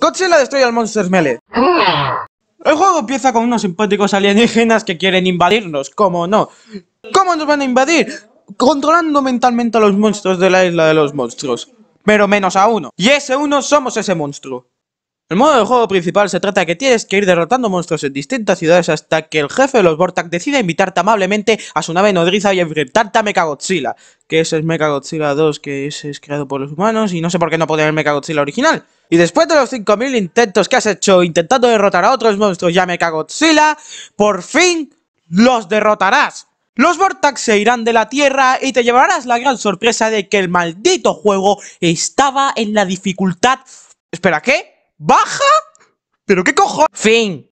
Godzilla destruye al Monster Melee. El juego empieza con unos simpáticos alienígenas que quieren invadirnos, ¿cómo no? ¿Cómo nos van a invadir? Controlando mentalmente a los monstruos de la isla de los monstruos. Pero menos a uno. Y ese uno somos ese monstruo. El modo de juego principal se trata de que tienes que ir derrotando monstruos en distintas ciudades hasta que el jefe de los Vortac decida invitarte amablemente a su nave nodriza y enfrentarte a Mechagodzilla, que ese es Mechagodzilla 2 que es creado por los humanos y no sé por qué no poner el Mechagodzilla original. Y después de los 5000 intentos que has hecho intentando derrotar a otros monstruos a Godzilla, por fin los derrotarás. Los Vortax se irán de la Tierra y te llevarás la gran sorpresa de que el maldito juego estaba en la dificultad... ¿Espera qué? ¿Baja? ¿Pero qué cojo. Fin.